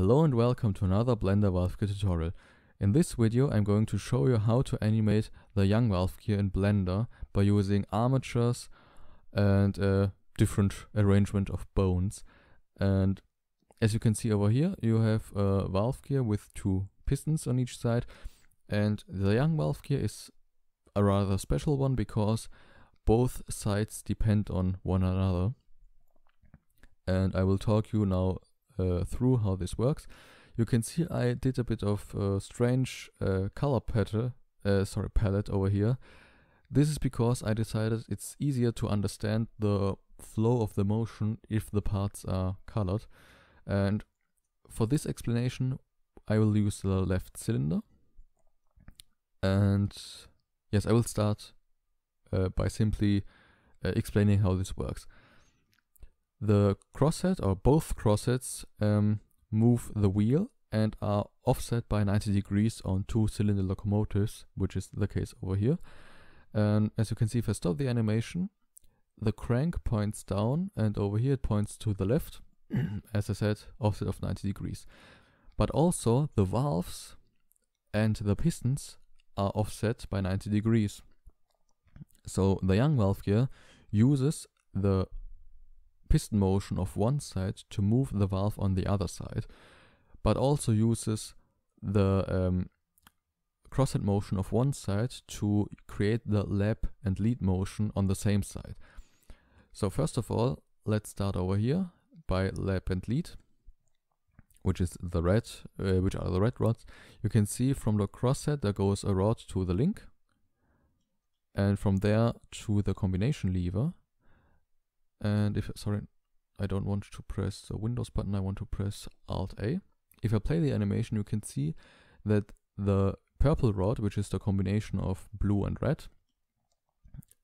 Hello and welcome to another Blender gear tutorial. In this video I'm going to show you how to animate the young gear in Blender by using armatures and a different arrangement of bones. And as you can see over here you have a gear with two pistons on each side and the young gear is a rather special one because both sides depend on one another. And I will talk you now uh, through how this works. You can see I did a bit of uh, strange uh, color pattern, uh, sorry, palette over here. This is because I decided it's easier to understand the flow of the motion if the parts are colored. And for this explanation, I will use the left cylinder. And yes, I will start uh, by simply uh, explaining how this works. The crosshead or both crossheads um, move the wheel and are offset by 90 degrees on two cylinder locomotives, which is the case over here. And as you can see, if I stop the animation, the crank points down and over here it points to the left, as I said, offset of 90 degrees. But also the valves and the pistons are offset by 90 degrees. So the young valve gear uses the piston motion of one side to move the valve on the other side, but also uses the um, crosshead motion of one side to create the lap and lead motion on the same side. So first of all, let's start over here by lap and lead, which is the red, uh, which are the red rods. You can see from the crosshead there goes a rod to the link, and from there to the combination lever, and if, sorry, I don't want to press the Windows button, I want to press Alt A. If I play the animation, you can see that the purple rod, which is the combination of blue and red,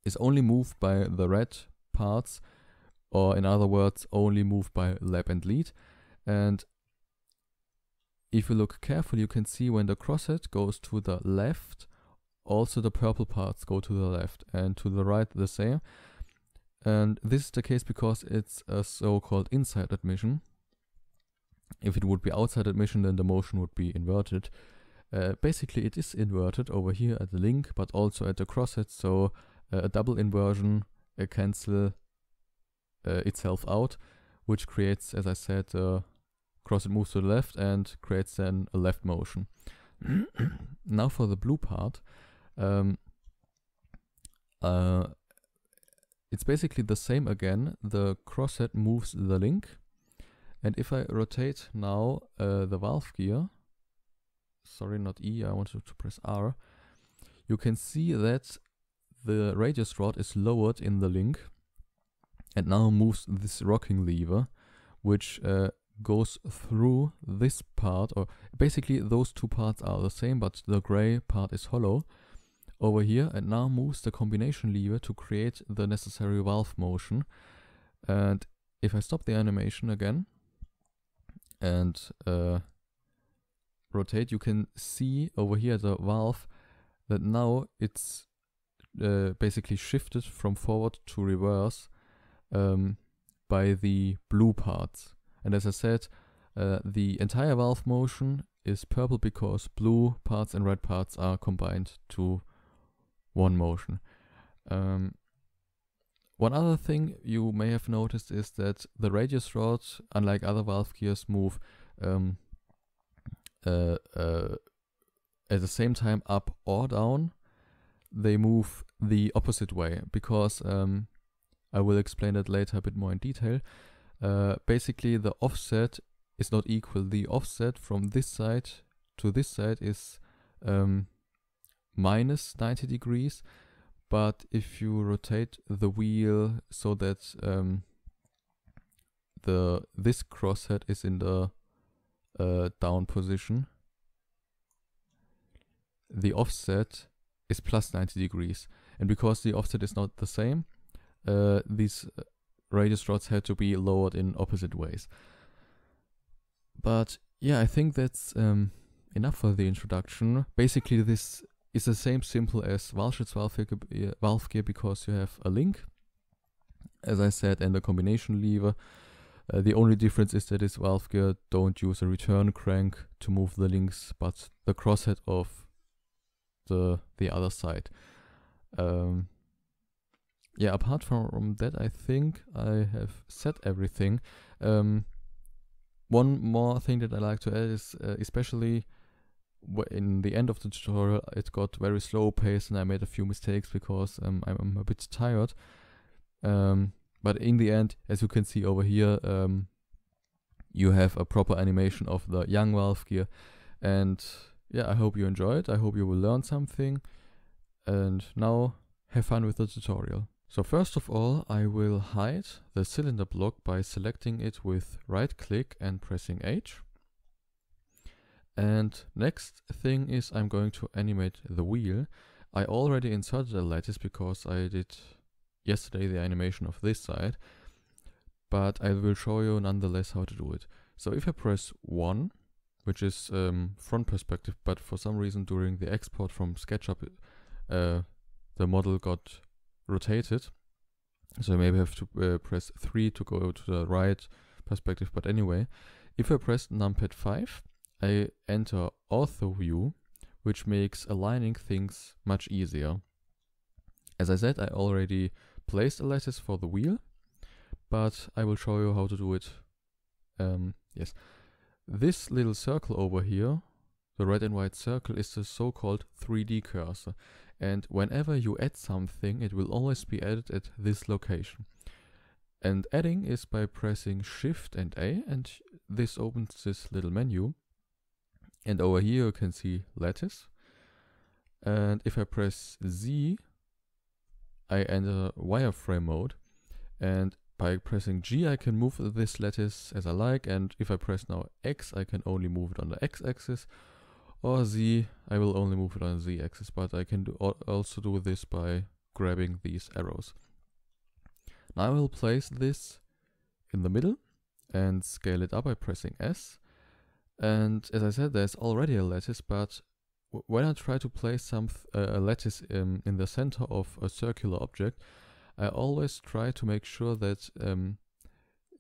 is only moved by the red parts, or in other words, only moved by lab and lead. And if you look carefully, you can see when the crosshead goes to the left, also the purple parts go to the left, and to the right the same. And this is the case because it's a so-called inside admission. If it would be outside admission, then the motion would be inverted. Uh, basically, it is inverted over here at the link, but also at the crosshead, so uh, a double inversion uh, cancel itself out, which creates, as I said, uh, crosshead moves to the left and creates then a left motion. now for the blue part. Um, uh, it's basically the same again. The crosshead moves the link. And if I rotate now uh, the valve gear, sorry, not E, I wanted to press R, you can see that the radius rod is lowered in the link and now moves this rocking lever, which uh, goes through this part, or basically those two parts are the same, but the gray part is hollow, over here and now moves the combination lever to create the necessary valve motion. And if I stop the animation again and uh, rotate, you can see over here the valve that now it's uh, basically shifted from forward to reverse um, by the blue parts. And as I said, uh, the entire valve motion is purple because blue parts and red parts are combined to one motion. Um, one other thing you may have noticed is that the radius rods, unlike other valve gears, move um, uh, uh, at the same time up or down. They move the opposite way because um, I will explain that later a bit more in detail. Uh, basically, the offset is not equal. The offset from this side to this side is um, minus 90 degrees but if you rotate the wheel so that um, the this crosshead is in the uh, down position the offset is plus 90 degrees and because the offset is not the same uh, these uh, radius rods had to be lowered in opposite ways but yeah I think that's um, enough for the introduction basically this is the same simple as valve valve gear, uh, because you have a link, as I said, and a combination lever. Uh, the only difference is that this valve gear don't use a return crank to move the links, but the crosshead of the the other side. Um, yeah, apart from that, I think I have said everything. Um, one more thing that I like to add is uh, especially in the end of the tutorial it got very slow paced and I made a few mistakes because um, I'm, a bit tired. Um, but in the end, as you can see over here, um, you have a proper animation of the young valve gear. And yeah, I hope you enjoyed. I hope you will learn something. And now have fun with the tutorial. So first of all, I will hide the cylinder block by selecting it with right click and pressing H. And next thing is I'm going to animate the wheel. I already inserted a lattice because I did yesterday the animation of this side, but I will show you nonetheless how to do it. So if I press 1, which is um, front perspective, but for some reason during the export from SketchUp uh, the model got rotated. So maybe I have to uh, press 3 to go to the right perspective, but anyway, if I press numpad 5, I enter ortho view, which makes aligning things much easier. As I said, I already placed a lattice for the wheel, but I will show you how to do it. Um, yes, this little circle over here, the red and white circle, is the so-called 3D cursor. And whenever you add something, it will always be added at this location. And adding is by pressing Shift and A, and this opens this little menu. And over here you can see lattice. And if I press Z, I enter wireframe mode. And by pressing G, I can move this lattice as I like. And if I press now X, I can only move it on the X axis. Or Z, I will only move it on the Z axis. But I can do also do this by grabbing these arrows. Now I will place this in the middle and scale it up by pressing S. And as I said, there's already a lattice, but when I try to place some uh, a lattice in, um, in, the center of a circular object, I always try to make sure that um,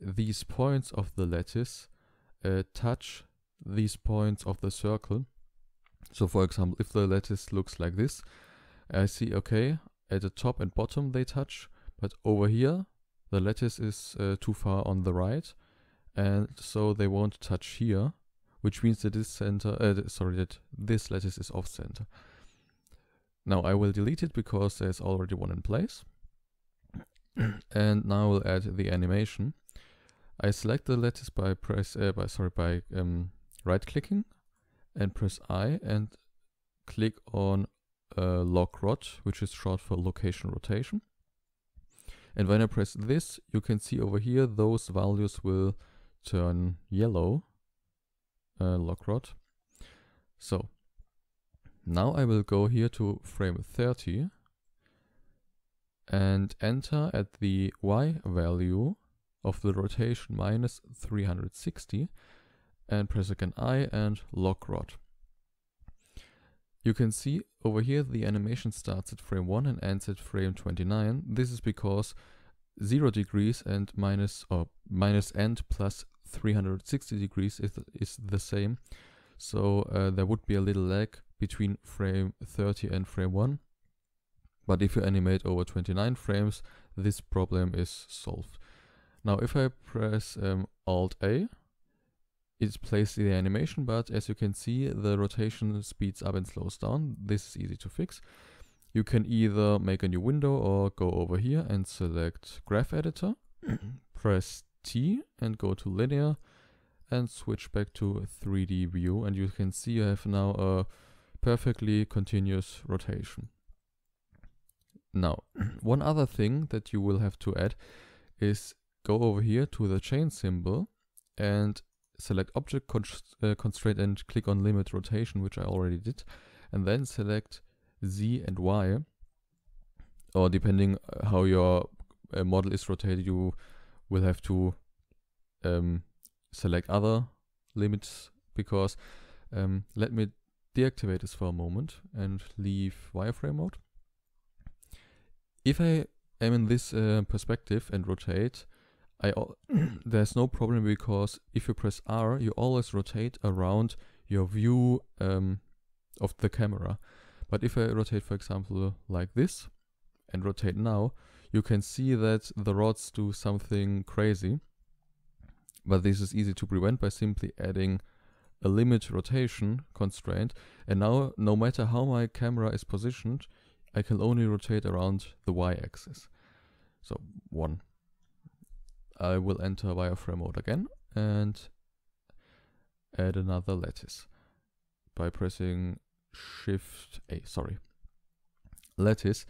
these points of the lattice uh, touch these points of the circle. So for example, if the lattice looks like this, I see, okay, at the top and bottom they touch, but over here the lattice is uh, too far on the right, and so they won't touch here which means that this center, uh, sorry, that this lattice is off center. Now I will delete it because there's already one in place. and now we'll add the animation. I select the lattice by press, uh, by sorry, by um, right clicking and press I and click on uh, rot, which is short for location rotation. And when I press this, you can see over here those values will turn yellow uh, lock rod. So now I will go here to frame 30 and enter at the Y value of the rotation minus 360 and press again I and lock rod. You can see over here the animation starts at frame 1 and ends at frame 29. This is because 0 degrees and minus or minus and plus 360 degrees is, is the same. So uh, there would be a little lag between frame 30 and frame 1. But if you animate over 29 frames, this problem is solved. Now if I press um, Alt A, it in the animation, but as you can see, the rotation speeds up and slows down. This is easy to fix. You can either make a new window or go over here and select Graph Editor, press T and go to linear and switch back to 3D view and you can see I have now a perfectly continuous rotation. Now, one other thing that you will have to add is go over here to the chain symbol and select object const uh, constraint and click on limit rotation, which I already did, and then select Z and Y, or depending uh, how your uh, model is rotated, you we'll have to um, select other limits because um, let me deactivate this for a moment and leave wireframe mode. If I am in this uh, perspective and rotate, I there's no problem because if you press R, you always rotate around your view um, of the camera. But if I rotate, for example, like this and rotate now, you can see that the rods do something crazy. But this is easy to prevent by simply adding a limit rotation constraint. And now, no matter how my camera is positioned, I can only rotate around the y-axis. So one. I will enter wireframe mode again and add another lattice by pressing shift A, sorry, lattice.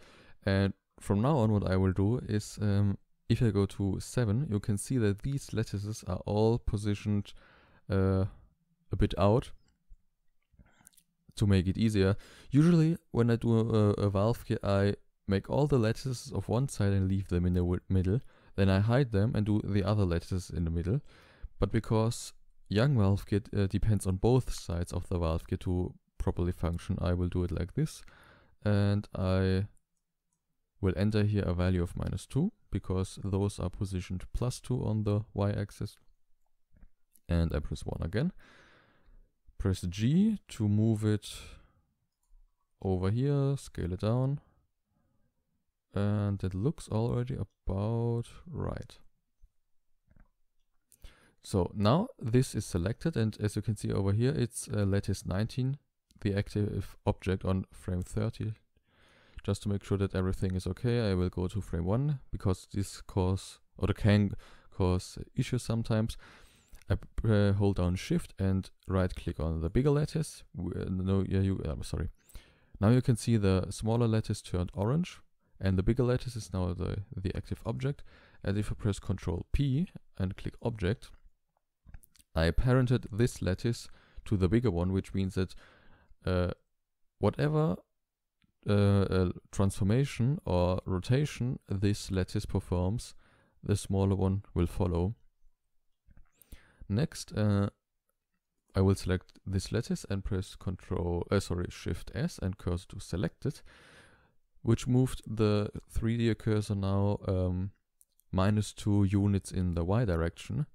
And from now on what I will do is um, if I go to 7 you can see that these lattices are all positioned uh, a bit out to make it easier. Usually when I do a, a valve kit I make all the lattices of one side and leave them in the middle then I hide them and do the other lattices in the middle but because Young valve kit uh, depends on both sides of the valve kit to properly function I will do it like this and I will enter here a value of minus 2 because those are positioned plus 2 on the y-axis and I press 1 again. Press G to move it over here, scale it down and it looks already about right. So now this is selected and as you can see over here it's uh, lattice 19 the active object on frame 30 just to make sure that everything is okay, I will go to frame 1 because this cause or can cause issues sometimes. I uh, hold down shift and right click on the bigger lattice. Uh, no, yeah, you, I'm uh, sorry. Now you can see the smaller lattice turned orange and the bigger lattice is now the, the active object. And if I press Ctrl P and click object, I parented this lattice to the bigger one, which means that uh, whatever uh, transformation or rotation this lattice performs, the smaller one will follow. Next, uh, I will select this lattice and press Control, uh, sorry, Shift S and cursor to select it, which moved the 3D cursor now um, minus two units in the Y direction.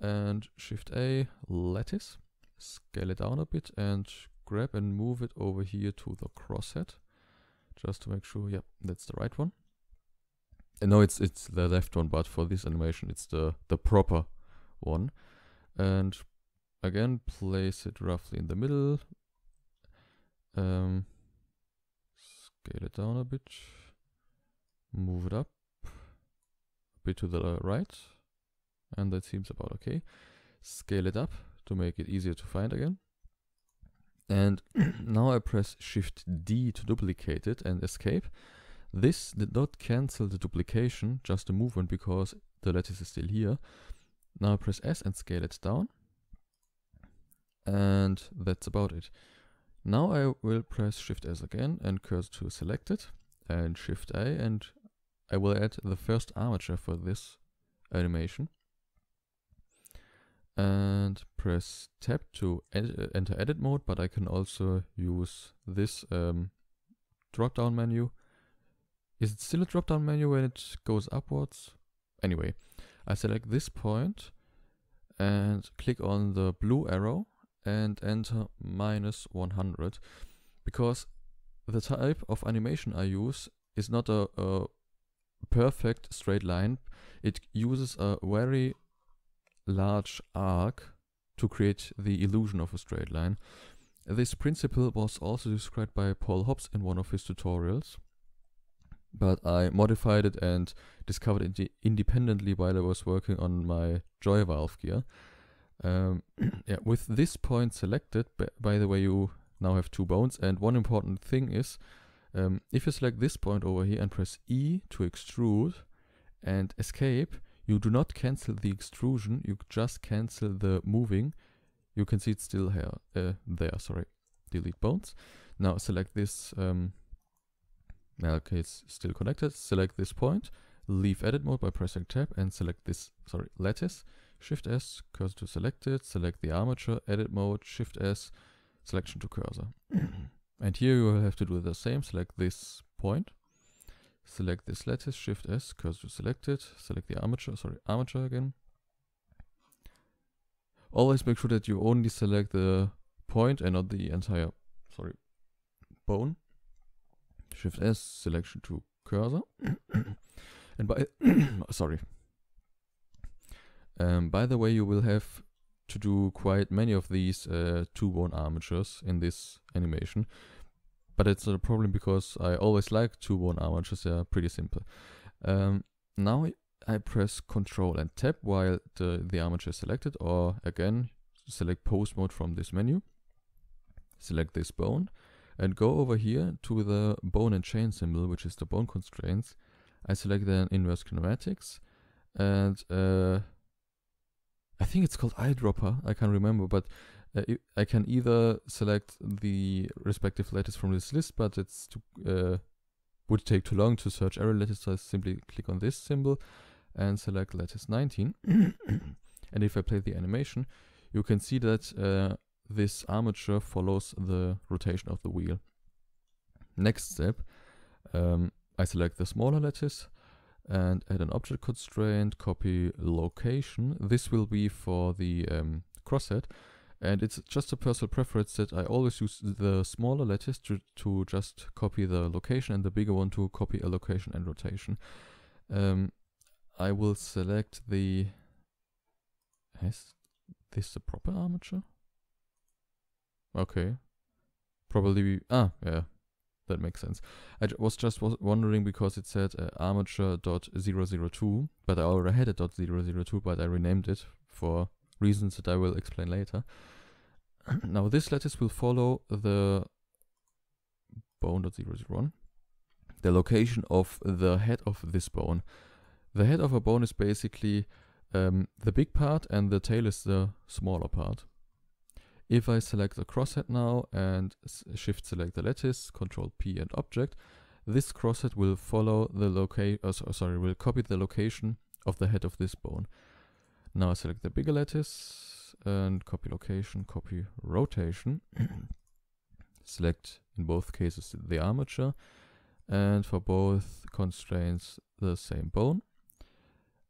And Shift A, lattice, scale it down a bit and grab and move it over here to the crosshead just to make sure, yep, that's the right one. And no, it's it's the left one, but for this animation, it's the, the proper one. And again, place it roughly in the middle. Um, scale it down a bit. Move it up a bit to the right. And that seems about okay. Scale it up to make it easier to find again. And now I press Shift D to duplicate it and escape. This did not cancel the duplication, just the movement, because the lattice is still here. Now I press S and scale it down. And that's about it. Now I will press Shift S again and cursor to select it and Shift A and I will add the first armature for this animation and press tab to ed uh, enter edit mode, but I can also use this um, drop down menu. Is it still a drop down menu when it goes upwards? Anyway, I select this point and click on the blue arrow and enter minus 100 because the type of animation I use is not a, a perfect straight line. It uses a very large arc to create the illusion of a straight line. This principle was also described by Paul Hobbs in one of his tutorials, but I modified it and discovered it independently while I was working on my joy valve gear. Um, yeah, with this point selected, by the way, you now have two bones, and one important thing is um, if you select this point over here and press E to extrude and escape, you do not cancel the extrusion, you just cancel the moving. You can see it's still here, uh, there, sorry. Delete bones. Now select this, um, okay, it's still connected. Select this point, leave edit mode by pressing tab and select this, sorry, lattice. Shift S, cursor to selected, select the armature, edit mode, Shift S, selection to cursor. and here you will have to do the same, select this point, select this lattice, Shift S, cursor selected, select the armature, sorry, armature again. Always make sure that you only select the point and not the entire, sorry, bone. Shift S, selection to cursor. and by, sorry. Um, by the way, you will have to do quite many of these uh, two bone armatures in this animation but it's not a problem because I always like 2 1 armatures they're pretty simple. Um, now I press Control and Tab while the, the armature is selected, or again, select pose mode from this menu, select this bone, and go over here to the bone and chain symbol, which is the bone constraints. I select then inverse kinematics, and uh, I think it's called eyedropper, I can't remember, but uh, I can either select the respective letters from this list, but it's too, uh, would take too long to search every letters. so I simply click on this symbol and select lattice 19. and if I play the animation, you can see that uh, this armature follows the rotation of the wheel. Next step, um, I select the smaller lattice and add an object constraint, copy location. This will be for the um, crosshead. And it's just a personal preference that I always use the smaller lattice to, to just copy the location and the bigger one to copy a location and rotation. Um, I will select the... Is this the proper armature? Okay. Probably... We, ah, yeah. That makes sense. I was just was wondering because it said uh, armature.002, but I already had a .002, but I renamed it for reasons that I will explain later. now this lattice will follow the bone. Zero zero one. the location of the head of this bone. The head of a bone is basically um, the big part and the tail is the smaller part. If I select the crosshead now and shift select the lattice, control P and object, this crosshead will follow the location, uh, sorry, will copy the location of the head of this bone. Now I select the bigger lattice and copy location, copy rotation. select in both cases the armature and for both constraints the same bone.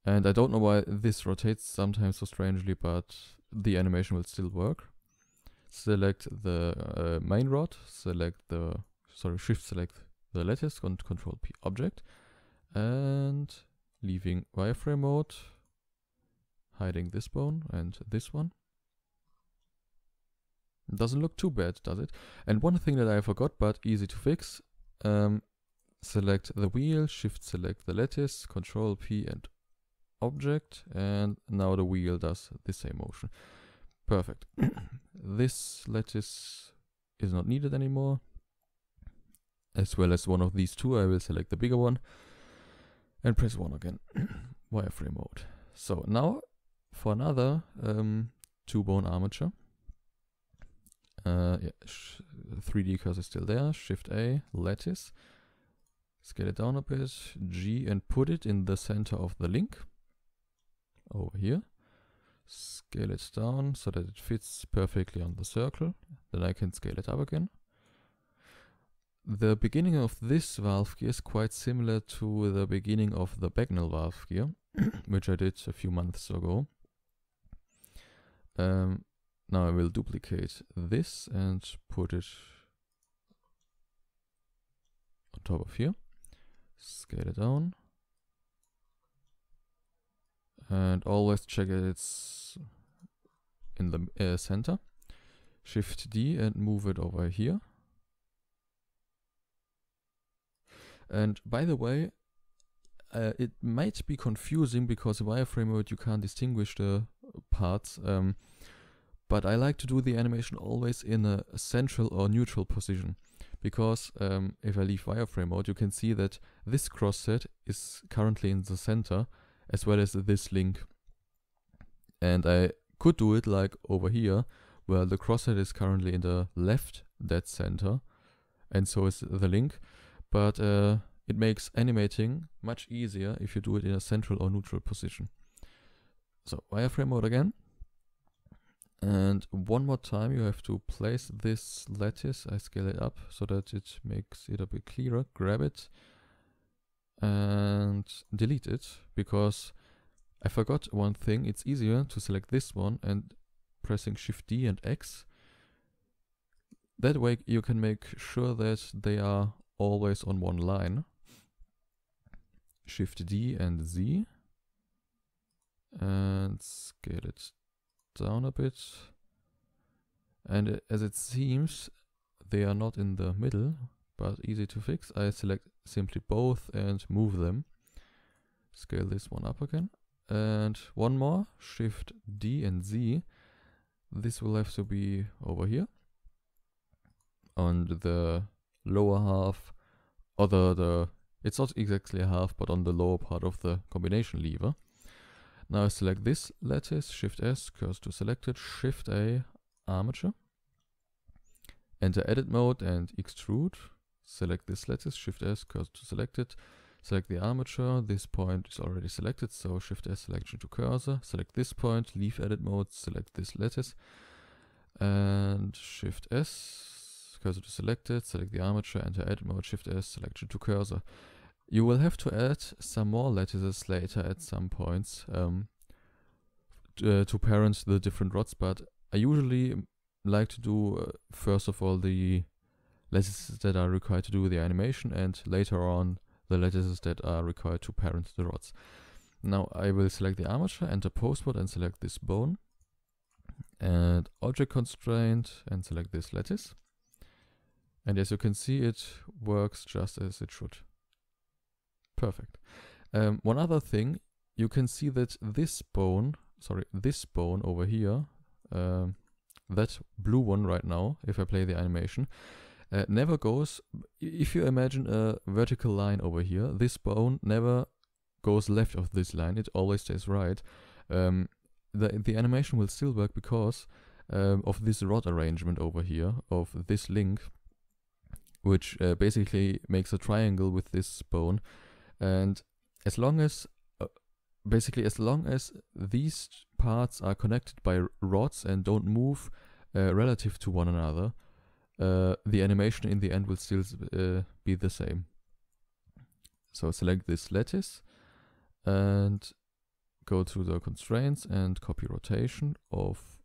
And I don't know why this rotates sometimes so strangely, but the animation will still work. Select the uh, main rod, select the, sorry, shift select the lattice and control P object and leaving wireframe mode, hiding this bone and this one. Doesn't look too bad, does it? And one thing that I forgot, but easy to fix, um, select the wheel, shift select the lattice, control P and object, and now the wheel does the same motion. Perfect. this lattice is not needed anymore. As well as one of these two, I will select the bigger one and press 1 again, wireframe mode. So now for another um, two bone armature. Uh, yeah, 3D cursor is still there. Shift A, lattice. Scale it down a bit. G and put it in the center of the link. Over here. Scale it down so that it fits perfectly on the circle. Then I can scale it up again. The beginning of this valve gear is quite similar to the beginning of the Bagnall valve gear, which I did a few months ago. Um, now I will duplicate this and put it on top of here. Scale it down. And always check it's in the uh, center. Shift D and move it over here. And by the way, uh, it might be confusing because in wireframe mode you can't distinguish the parts. Um, but I like to do the animation always in a central or neutral position because um, if I leave wireframe mode you can see that this crosshead is currently in the center as well as this link and I could do it like over here where the crosshead is currently in the left dead center and so is the link but uh, it makes animating much easier if you do it in a central or neutral position. So wireframe mode again. And one more time, you have to place this lattice. I scale it up so that it makes it a bit clearer. Grab it and delete it because I forgot one thing. It's easier to select this one and pressing Shift D and X. That way you can make sure that they are always on one line. Shift D and Z and scale it down a bit. And as it seems, they are not in the middle, but easy to fix. I select simply both and move them. Scale this one up again. And one more, Shift D and Z. This will have to be over here. On the lower half, other the, it's not exactly a half, but on the lower part of the combination lever. Now I select this lattice, Shift S, cursor to selected, Shift A, armature. Enter edit mode and extrude. Select this lattice, Shift S, cursor to selected. Select the armature, this point is already selected, so Shift S selection to cursor. Select this point, leave edit mode, select this lattice. And Shift S, cursor to selected, select the armature, enter edit mode, Shift S, selection to cursor. You will have to add some more lattices later at some points um, uh, to parent the different rods, but I usually like to do uh, first of all the lattices that are required to do the animation and later on the lattices that are required to parent the rods. Now I will select the armature, enter postboard and select this bone and object constraint and select this lattice. And as you can see, it works just as it should. Perfect. Um, one other thing, you can see that this bone, sorry, this bone over here, um, that blue one right now, if I play the animation, uh, never goes, if you imagine a vertical line over here, this bone never goes left of this line, it always stays right. Um, the, the animation will still work because um, of this rod arrangement over here, of this link, which uh, basically makes a triangle with this bone and as long as, uh, basically, as long as these parts are connected by rods and don't move uh, relative to one another, uh, the animation in the end will still uh, be the same. So select this lattice and go to the constraints and copy rotation of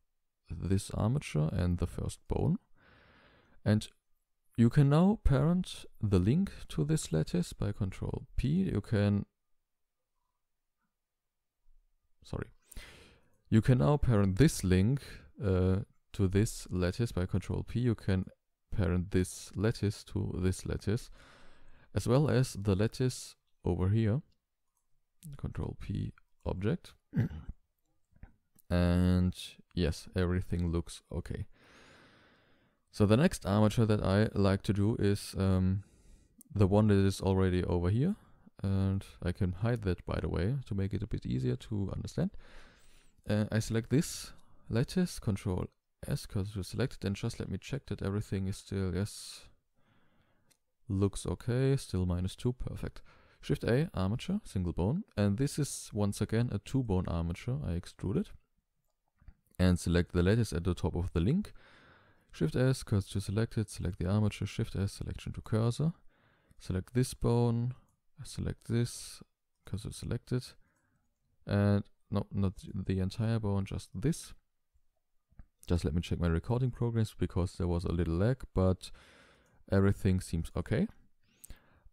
this armature and the first bone. And you can now parent the link to this lattice by control P. You can, sorry, you can now parent this link uh, to this lattice by control P. You can parent this lattice to this lattice as well as the lattice over here. Control P object. and yes, everything looks okay. So the next armature that I like to do is um, the one that is already over here. And I can hide that, by the way, to make it a bit easier to understand. Uh, I select this lattice, Control S because we selected, and just let me check that everything is still, yes, looks okay, still minus 2, perfect. Shift A, armature, single bone, and this is once again a two bone armature I extruded. And select the lattice at the top of the link, Shift S, cursor to selected, select the armature, Shift S, selection to cursor, select this bone, select this, cursor selected, and no, not the entire bone, just this. Just let me check my recording progress because there was a little lag, but everything seems okay.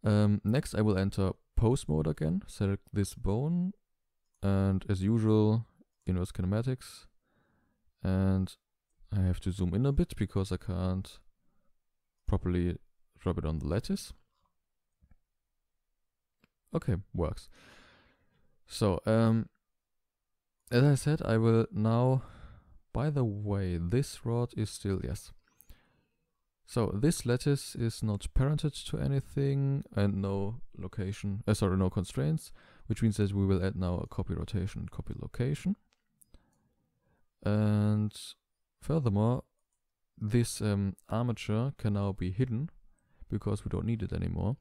Um, next I will enter pose mode again, select this bone, and as usual, inverse kinematics, and I have to zoom in a bit because I can't properly drop it on the lattice. Okay, works. So, um, as I said, I will now, by the way, this rod is still, yes. So this lattice is not parented to anything and no location, uh, sorry, no constraints, which means that we will add now a copy rotation, copy location. And Furthermore, this um, armature can now be hidden because we don't need it anymore.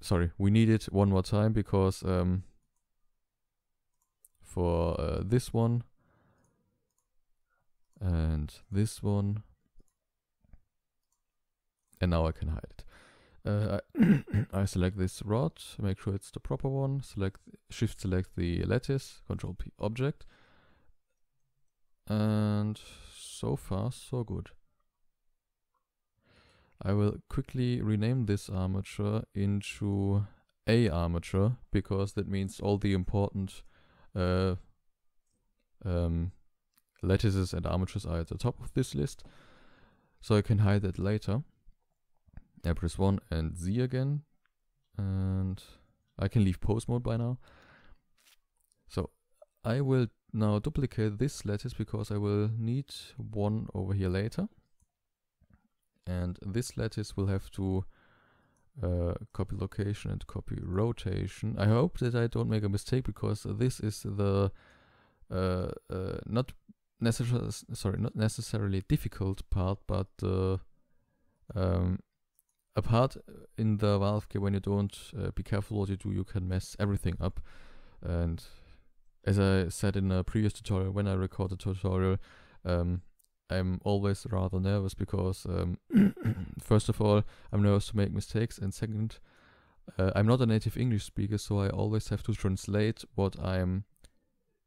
Sorry, we need it one more time because um, for uh, this one and this one and now I can hide it. Uh, I, I select this rod, make sure it's the proper one, select shift select the lattice, control P object, and so far, so good. I will quickly rename this armature into A armature because that means all the important uh, um, lattices and armatures are at the top of this list. So I can hide that later. I press 1 and Z again. And I can leave pose mode by now. So I will now duplicate this lattice because I will need one over here later. And this lattice will have to uh, copy location and copy rotation. I hope that I don't make a mistake because this is the uh, uh, not necessarily sorry not necessarily difficult part, but uh, um, a part in the Valve key when you don't uh, be careful what you do, you can mess everything up and as I said in a previous tutorial, when I record a tutorial, um, I'm always rather nervous because, um, first of all, I'm nervous to make mistakes, and second, uh, I'm not a native English speaker, so I always have to translate what I'm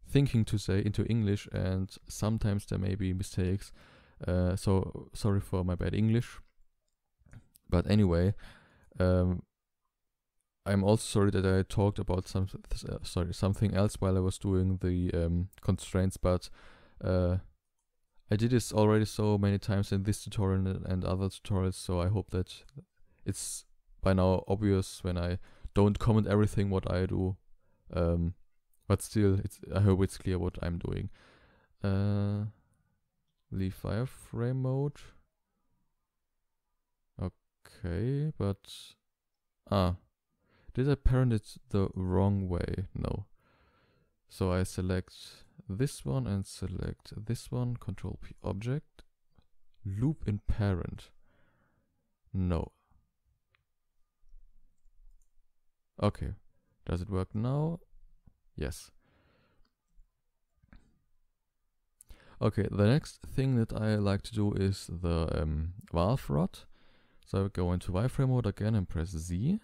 thinking to say into English, and sometimes there may be mistakes. Uh, so sorry for my bad English. But anyway, um, I'm also sorry that I talked about some uh, sorry something else while I was doing the um, constraints, but uh, I did this already so many times in this tutorial and other tutorials, so I hope that it's by now obvious when I don't comment everything what I do, um, but still, it's I hope it's clear what I'm doing. Uh, leave wireframe mode. Okay, but ah. Did I parent it the wrong way? No. So I select this one and select this one, control P object, loop in parent. No. Okay. Does it work now? Yes. Okay, the next thing that I like to do is the um, valve rod. So I go into wireframe mode again and press Z.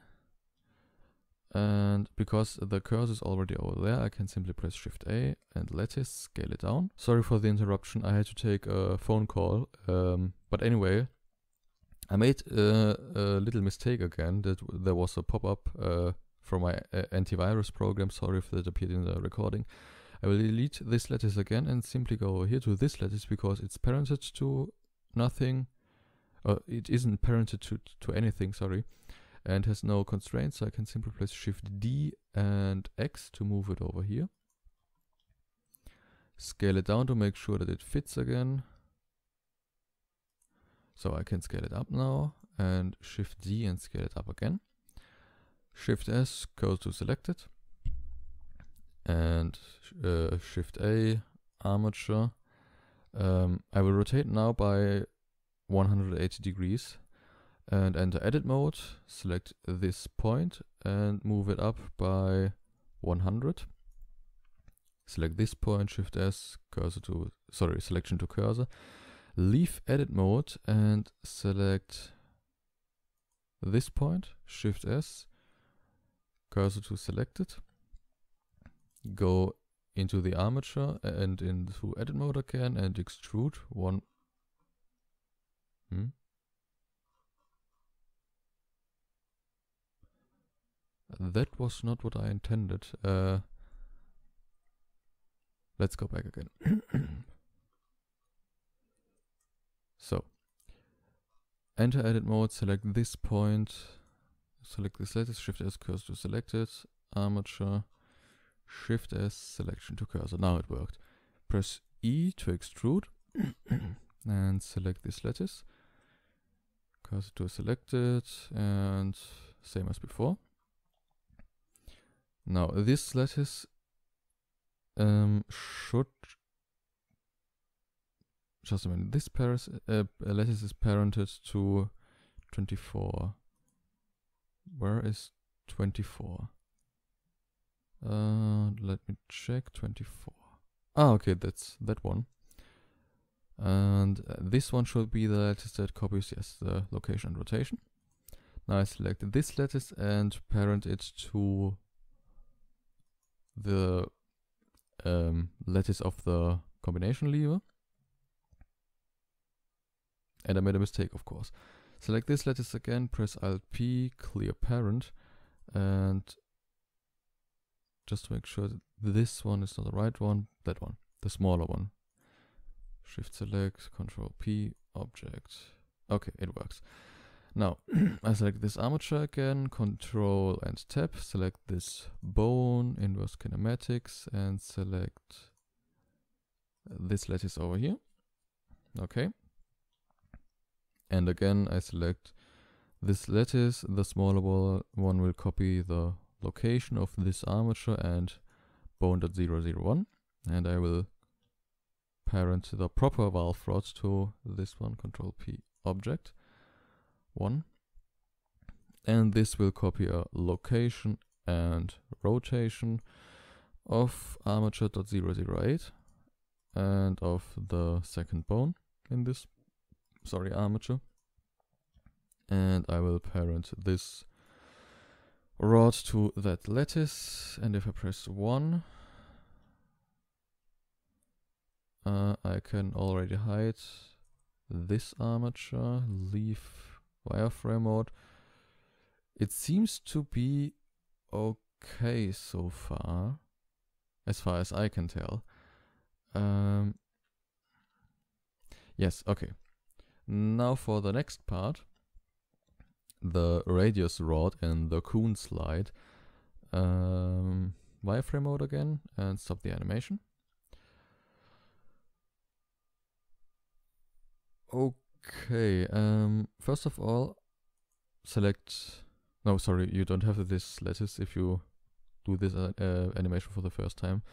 And because the cursor is already over there, I can simply press Shift A and lattice scale it down. Sorry for the interruption, I had to take a phone call. Um, but anyway, I made uh, a little mistake again that there was a pop-up uh, from my uh, antivirus program. Sorry if that appeared in the recording. I will delete this lattice again and simply go here to this lattice because it's parented to nothing. Uh, it isn't parented to, to anything, sorry and has no constraints. So I can simply press Shift D and X to move it over here. Scale it down to make sure that it fits again. So I can scale it up now and Shift D and scale it up again. Shift S goes to selected and uh, Shift A armature. Um, I will rotate now by 180 degrees and enter edit mode, select this point and move it up by 100. Select this point, Shift S, cursor to, sorry, selection to cursor. Leave edit mode and select this point, Shift S, cursor to selected. Go into the armature and into edit mode again and extrude one. Hmm? That was not what I intended. Uh, let's go back again. so, enter edit mode, select this point, select this lattice, shift S cursor to select it, armature, shift S selection to cursor. Now it worked. Press E to extrude and select this lattice, cursor to selected, and same as before. Now this lattice um, should just a minute. This paris, uh, lattice is parented to 24. Where is 24? Uh, let me check 24. Ah, okay, that's that one. And uh, this one should be the lattice that copies, yes, the location and rotation. Now I select this lattice and parent it to the um, lattice of the combination lever. And I made a mistake, of course. Select this lattice again, press Alt P, clear parent, and just to make sure this one is not the right one, that one, the smaller one. Shift select, Control P, object. Okay, it works. Now, I select this armature again, control and tab, select this bone, inverse kinematics, and select this lattice over here. Okay. And again, I select this lattice, the smaller one will copy the location of this armature and bone.001 and I will parent the proper valve rod to this one control P object one. And this will copy a location and rotation of armature.008 and of the second bone in this, sorry, armature. And I will parent this rod to that lattice. And if I press 1, uh, I can already hide this armature, leave wireframe mode. It seems to be okay so far, as far as I can tell. Um, yes, okay. Now for the next part, the radius rod and the coon slide. Um, wireframe mode again and stop the animation. Okay Okay, um, first of all, select... No, sorry, you don't have this lattice if you do this uh, uh, animation for the first time.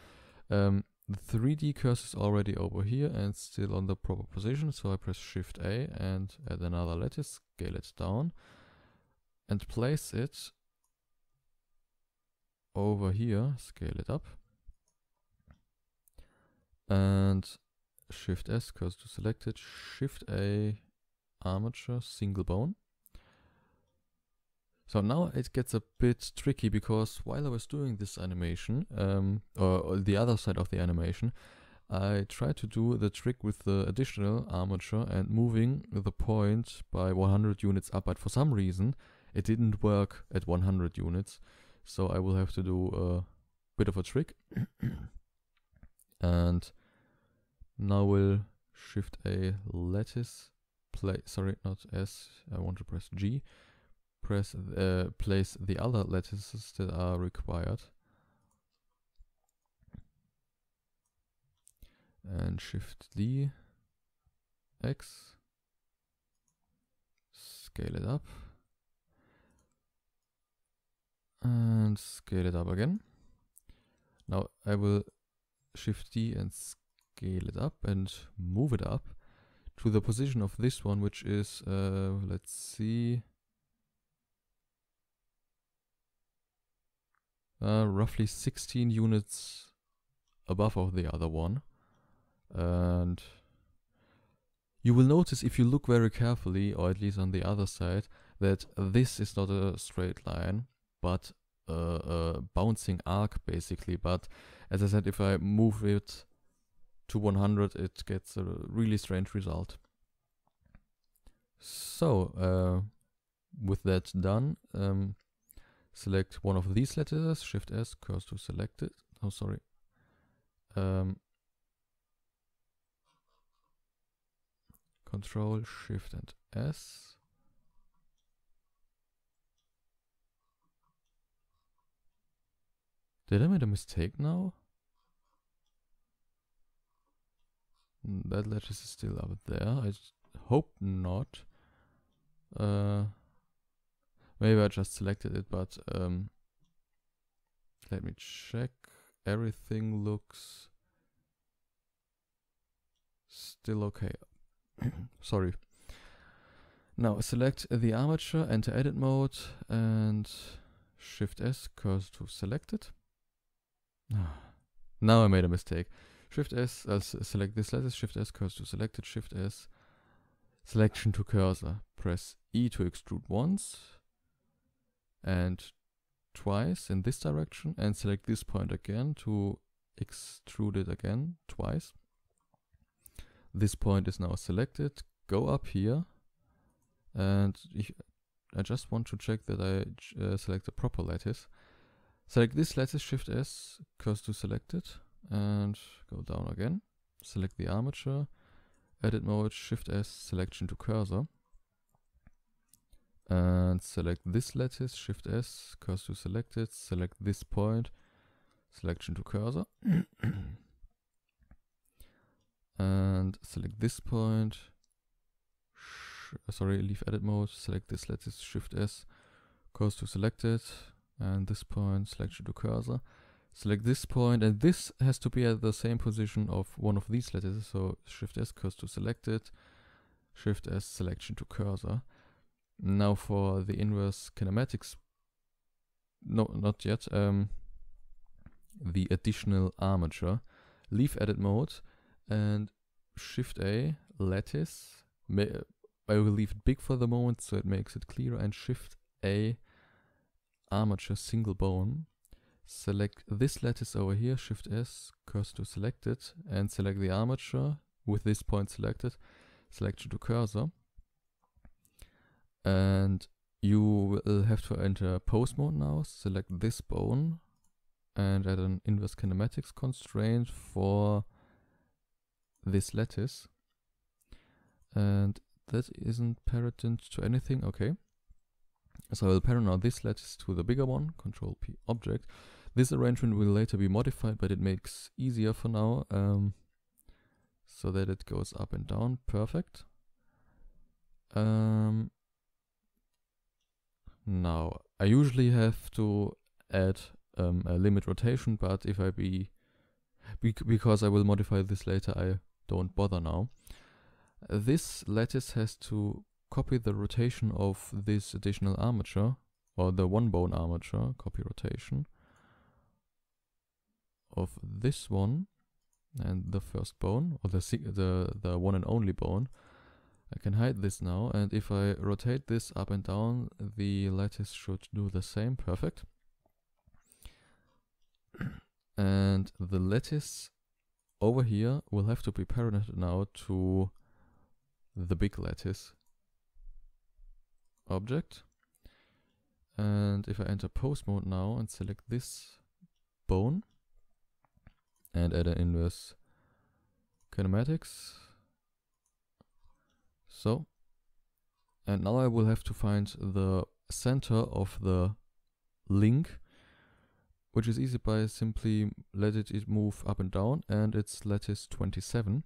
Um, the 3D cursor is already over here and still on the proper position, so I press Shift A and add another lattice, scale it down, and place it over here, scale it up. And Shift S, cursor to select it, Shift A, armature, single bone. So now it gets a bit tricky because while I was doing this animation, um, or, or, the other side of the animation, I tried to do the trick with the additional armature and moving the point by 100 units up, but for some reason it didn't work at 100 units, so I will have to do a bit of a trick. and now we'll shift A, lattice. play, sorry, not S, I want to press G. Press, uh, place the other lattices that are required. And shift D, X, scale it up. And scale it up again. Now I will shift D and scale scale it up and move it up to the position of this one, which is, uh, let's see, uh, roughly 16 units above of the other one. And you will notice if you look very carefully, or at least on the other side, that this is not a straight line, but a, a bouncing arc basically. But as I said, if I move it to 100, it gets a really strange result. So, uh, with that done, um, select one of these letters, Shift S, cursor to select it. Oh, sorry. Um, Control, Shift, and S. Did I make a mistake now? That letter is still up there. I hope not. Uh, maybe I just selected it, but um, let me check. Everything looks still okay. Sorry. Now select the armature, enter edit mode, and Shift S cursor to select it. now I made a mistake. Shift S, uh, select this lattice, Shift S, cursor to selected, Shift S, selection to cursor. Press E to extrude once and twice in this direction and select this point again to extrude it again twice. This point is now selected. Go up here and I just want to check that I uh, select the proper lattice. Select this lattice, Shift S, cursor to selected and go down again, select the armature, edit mode, shift S, selection to cursor, and select this lattice, shift S, cursor to selected, select this point, selection to cursor, and select this point, uh, sorry, leave edit mode, select this lattice, shift S, cursor to selected, and this point, selection to cursor, select this point and this has to be at the same position of one of these letters so shift s cursor to select it shift s selection to cursor now for the inverse kinematics no not yet um the additional armature leave edit mode and shift a lattice May, i will leave it big for the moment so it makes it clearer and shift a armature single bone select this lattice over here, Shift S, cursor to select it, and select the armature with this point selected, selection to cursor. And you will have to enter pose mode now, select this bone, and add an inverse kinematics constraint for this lattice. And that isn't parented to anything, okay. So I will parent this lattice to the bigger one, control P object. This arrangement will later be modified, but it makes easier for now, um, so that it goes up and down, perfect. Um, now, I usually have to add um, a limit rotation, but if I be, bec because I will modify this later, I don't bother now. this lattice has to copy the rotation of this additional armature, or the one bone armature, copy rotation, of this one and the first bone, or the, the, the one and only bone. I can hide this now, and if I rotate this up and down, the lattice should do the same, perfect. and the lattice over here will have to be parented now to the big lattice object. And if I enter pose mode now and select this bone and add an inverse kinematics. So, and now I will have to find the center of the link, which is easy by simply let it move up and down and it's lattice 27.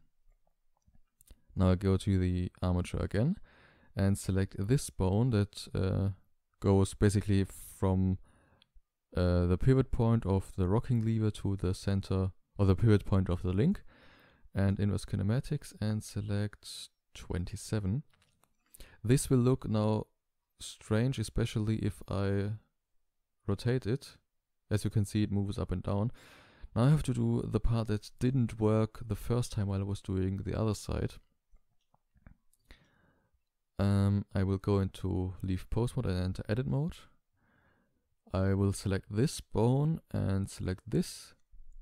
Now I go to the armature again and select this bone that uh, goes basically from uh, the pivot point of the rocking lever to the center or the pivot point of the link and inverse kinematics and select 27. This will look now strange, especially if I rotate it. As you can see, it moves up and down. Now I have to do the part that didn't work the first time while I was doing the other side um, I will go into leave post mode and enter edit mode. I will select this bone and select this.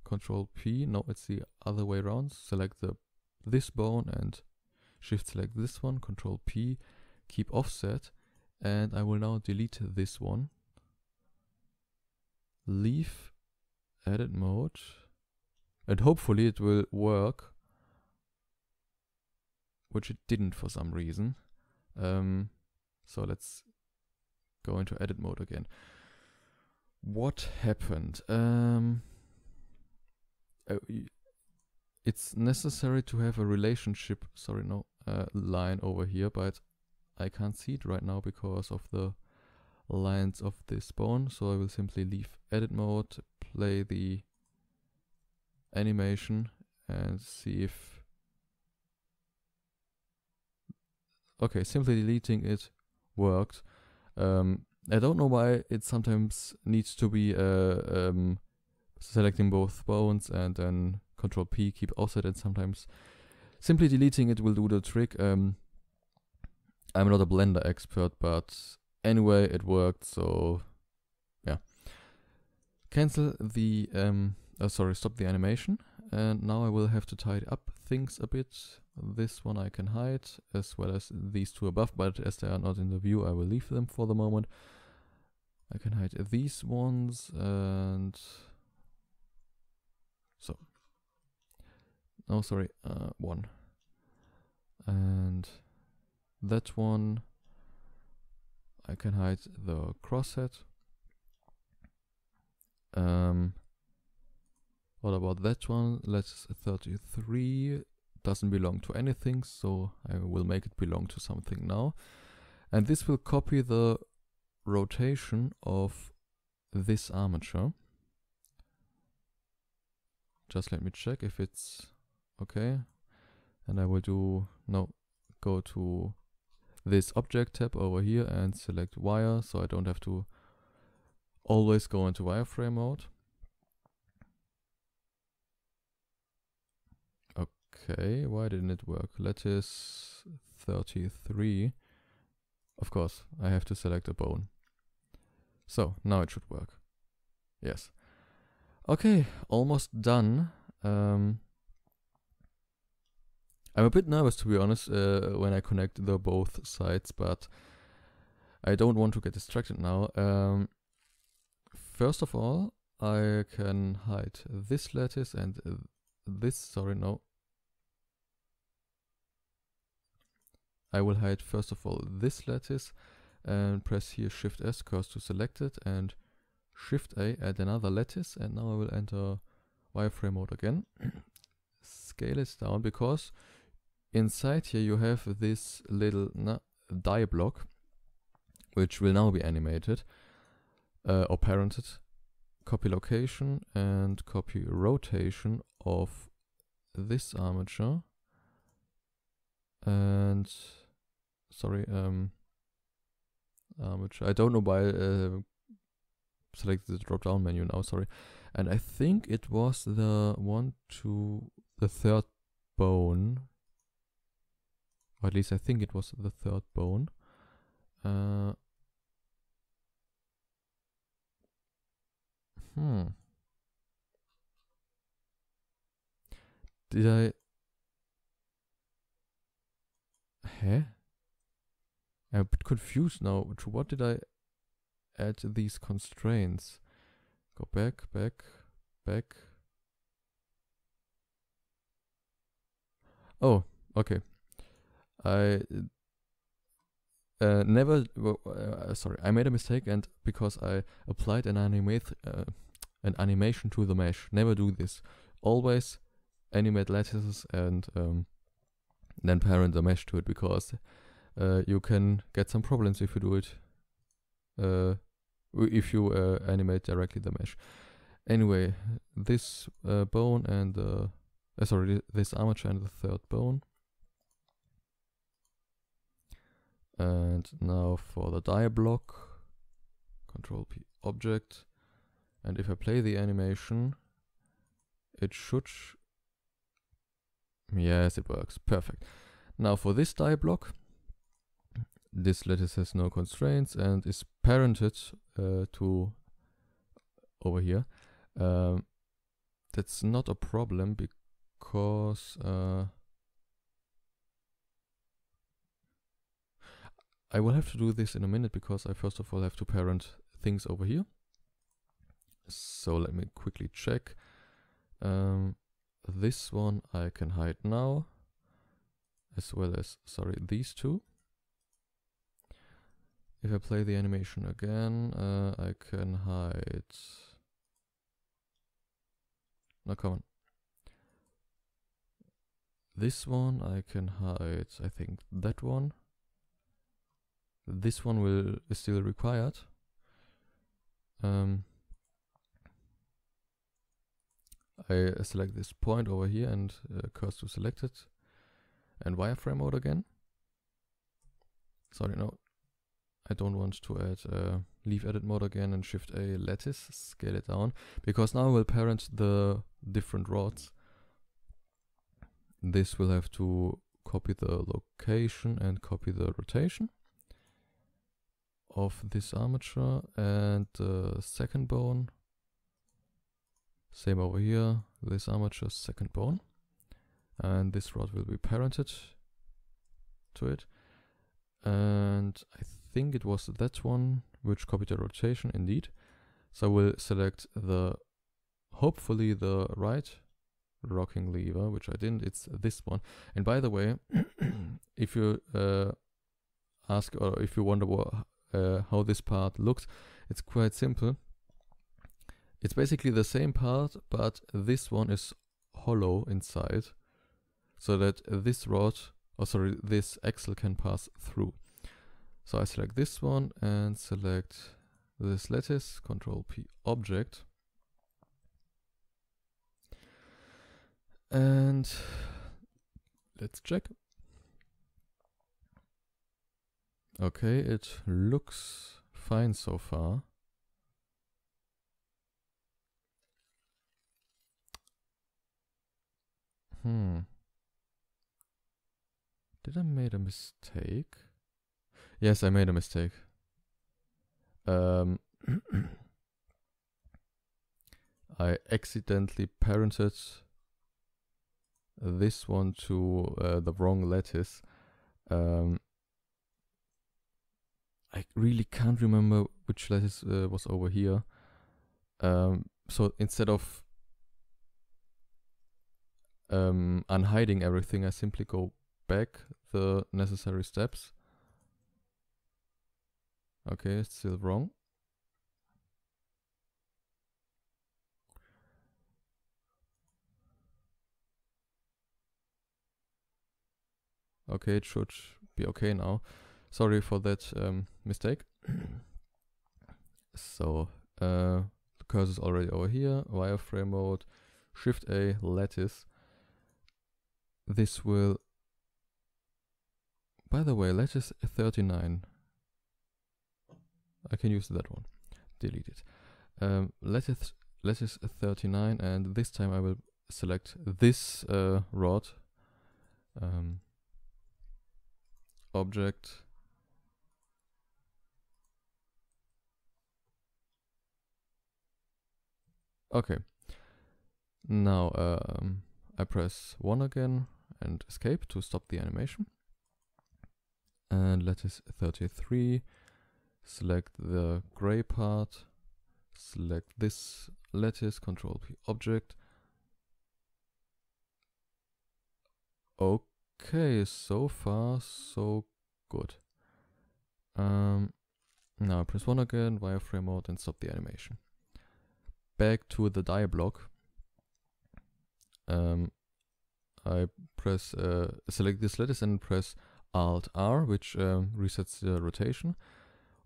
Control P. No, it's the other way around. Select the this bone and shift select this one. Control P. Keep offset. And I will now delete this one. Leave edit mode. And hopefully it will work. Which it didn't for some reason. Um, so let's go into edit mode again. What happened? Um, oh, it's necessary to have a relationship, sorry, no, uh, line over here, but I can't see it right now because of the lines of this bone. So I will simply leave edit mode, play the animation and see if okay, simply deleting it worked. Um, I don't know why it sometimes needs to be uh, um, selecting both bones and then control P, keep offset and sometimes simply deleting it will do the trick. Um, I'm not a Blender expert, but anyway, it worked, so yeah. Cancel the, um, oh, sorry, stop the animation. And now I will have to tidy up things a bit. This one I can hide, as well as these two above, but as they are not in the view, I will leave them for the moment. I can hide these ones, and so. Oh, sorry, uh, one. And that one, I can hide the crosshead. Um, what about that one? Let's 33 doesn't belong to anything, so I will make it belong to something now. And this will copy the rotation of this armature. Just let me check if it's okay. And I will do, no, go to this object tab over here and select wire so I don't have to always go into wireframe mode. Okay, why didn't it work? Lattice 33. Of course, I have to select a bone. So, now it should work. Yes. Okay, almost done. Um, I'm a bit nervous, to be honest, uh, when I connect the both sides, but I don't want to get distracted now. Um, first of all, I can hide this lattice and this, sorry, no, I will hide first of all this lattice and press here Shift S cause to select it and Shift A add another lattice and now I will enter wireframe mode again. Scale it down because inside here you have this little die block which will now be animated uh, or parented. Copy location and copy rotation of this armature and sorry, um, um, which I don't know why uh, selected the drop down menu now, sorry. And I think it was the one to the third bone, or at least I think it was the third bone. Uh, hmm. Did I? Huh? I'm a bit confused now. To what did I add these constraints? Go back, back, back. Oh, okay. I uh, never. Uh, sorry, I made a mistake, and because I applied an animate uh, an animation to the mesh. Never do this. Always animate lattices and um, then parent the mesh to it because uh, you can get some problems if you do it, uh, if you uh, animate directly the mesh. Anyway, this uh, bone and uh, sorry, this armature and the third bone. And now for the die block, Control P object. And if I play the animation, it should Yes, it works. Perfect. Now for this die block, this lattice has no constraints and is parented uh, to over here. Um, that's not a problem because uh, I will have to do this in a minute because I first of all have to parent things over here. So let me quickly check. Um, this one I can hide now as well as, sorry, these two. If I play the animation again, uh, I can hide... No, come on. This one I can hide, I think, that one. This one will is still required. Um, I uh, select this point over here and uh, cursor selected. And wireframe mode again. Sorry, no, I don't want to add uh, leave edit mode again and shift A lattice, scale it down, because now we'll parent the different rods. This will have to copy the location and copy the rotation of this armature and the uh, second bone. Same over here, this armature, second bone. And this rod will be parented to it. And I think it was that one which copied the rotation indeed. So we'll select the, hopefully the right rocking lever, which I didn't, it's this one. And by the way, if you uh, ask or if you wonder what, uh, how this part looks, it's quite simple. It's basically the same part, but this one is hollow inside so that this rod, or sorry, this axle can pass through. So I select this one and select this lattice, control P object. And let's check. Okay, it looks fine so far. Hmm. Did I made a mistake? Yes, I made a mistake. Um, I accidentally parented this one to uh, the wrong lattice. Um, I really can't remember which lattice uh, was over here. Um, so instead of um, unhiding everything, I simply go back the necessary steps Okay, still wrong. Okay, it should be okay now. Sorry for that um, mistake. so, uh, the cursor is already over here, wireframe mode, Shift A, lattice. This will... By the way, lattice 39. I can use that one. Delete it. Um, Let us 39 and this time I will select this uh, rod. Um, object. Okay. Now um, I press 1 again and escape to stop the animation. And us 33 select the gray part, select this lattice, control P object. Okay, so far so good. Um, now press 1 again, wireframe mode and stop the animation. Back to the die block. Um, I press uh, select this lattice and press Alt R, which um, resets the rotation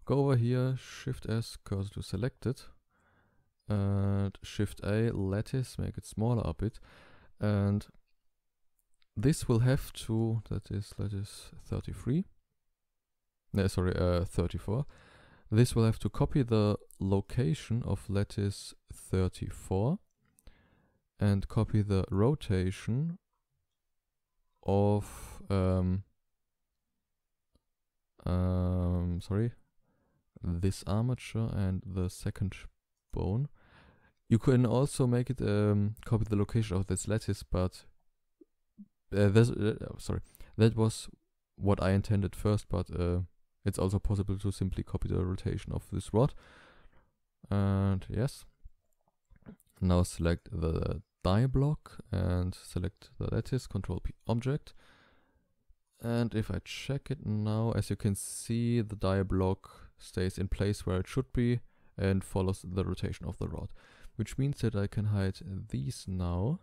go over here, Shift S, cursor to select it, and Shift A, lattice, make it smaller a bit, and this will have to, that is lattice 33, no, sorry, uh, 34. This will have to copy the location of lattice 34 and copy the rotation of um, um, sorry this armature and the second bone. You can also make it um, copy the location of this lattice, but uh, this, uh, oh, sorry, that was what I intended first, but uh, it's also possible to simply copy the rotation of this rod. And yes, now select the die block and select the lattice, control P object. And if I check it now, as you can see, the die block stays in place where it should be and follows the rotation of the rod. Which means that I can hide these now.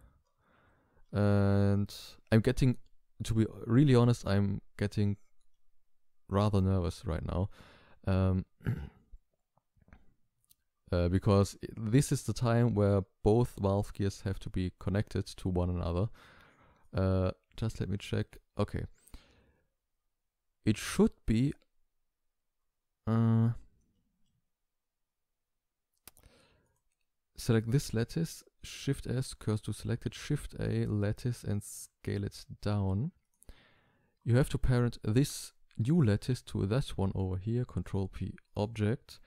And I'm getting, to be really honest, I'm getting rather nervous right now. Um, uh, because this is the time where both valve gears have to be connected to one another. Uh, just let me check. Okay. It should be uh, select this lattice, Shift S, cursor to select it, Shift A, lattice, and scale it down. You have to parent this new lattice to that one over here, Control P, object,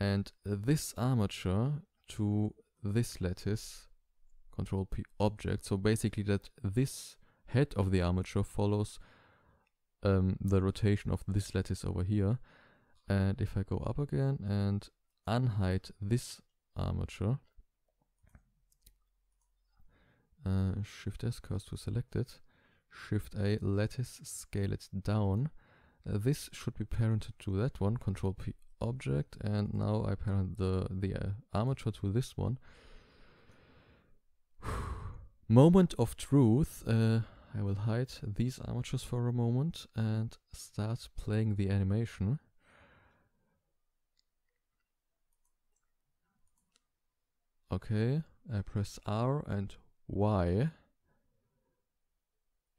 and this armature to this lattice, Control P, object. So basically, that this head of the armature follows um, the rotation of this lattice over here. And uh, if I go up again and unhide this armature, uh, Shift S cause to select it, Shift A, let us scale it down. Uh, this should be parented to that one, Control P object, and now I parent the, the uh, armature to this one. moment of truth, uh, I will hide these armatures for a moment and start playing the animation. Okay, I press R and Y.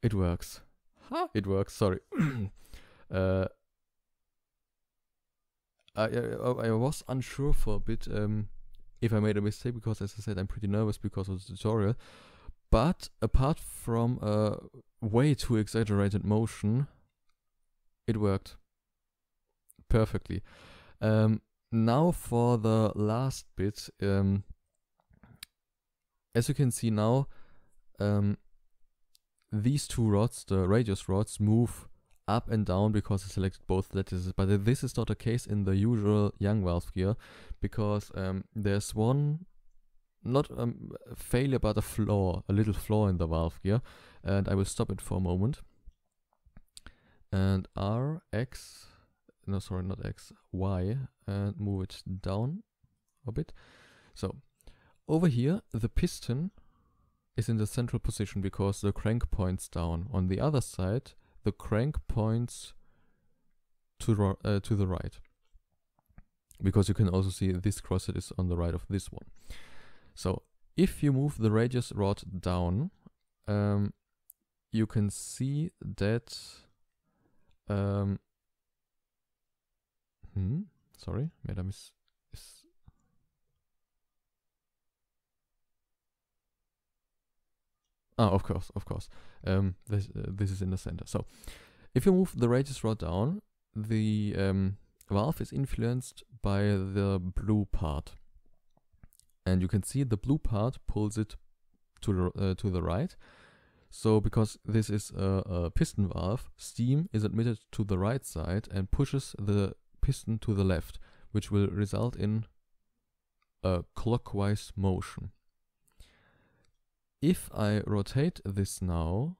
It works. Huh? It works, sorry. uh, I, I, I, was unsure for a bit um, if I made a mistake because, as I said, I'm pretty nervous because of the tutorial. But apart from a uh, way too exaggerated motion, it worked perfectly. Um, now for the last bit, um, as you can see now, um, these two rods, the radius rods, move up and down because I selected both lattices. But this is not the case in the usual Young valve gear, because um, there's one, not um, a failure, but a flaw, a little flaw in the valve gear. And I will stop it for a moment. And R, X, no, sorry, not X, Y, and move it down a bit. So over here, the piston is in the central position because the crank points down. On the other side, the crank points to, uh, to the right. Because you can also see this cross is on the right of this one. So if you move the radius rod down, um, you can see that... Um, hmm, sorry, made Is Oh, of course, of course. Um, this uh, this is in the center. So, if you move the radius rod down, the um, valve is influenced by the blue part, and you can see the blue part pulls it to the uh, to the right. So, because this is a, a piston valve, steam is admitted to the right side and pushes the piston to the left, which will result in a clockwise motion if I rotate this now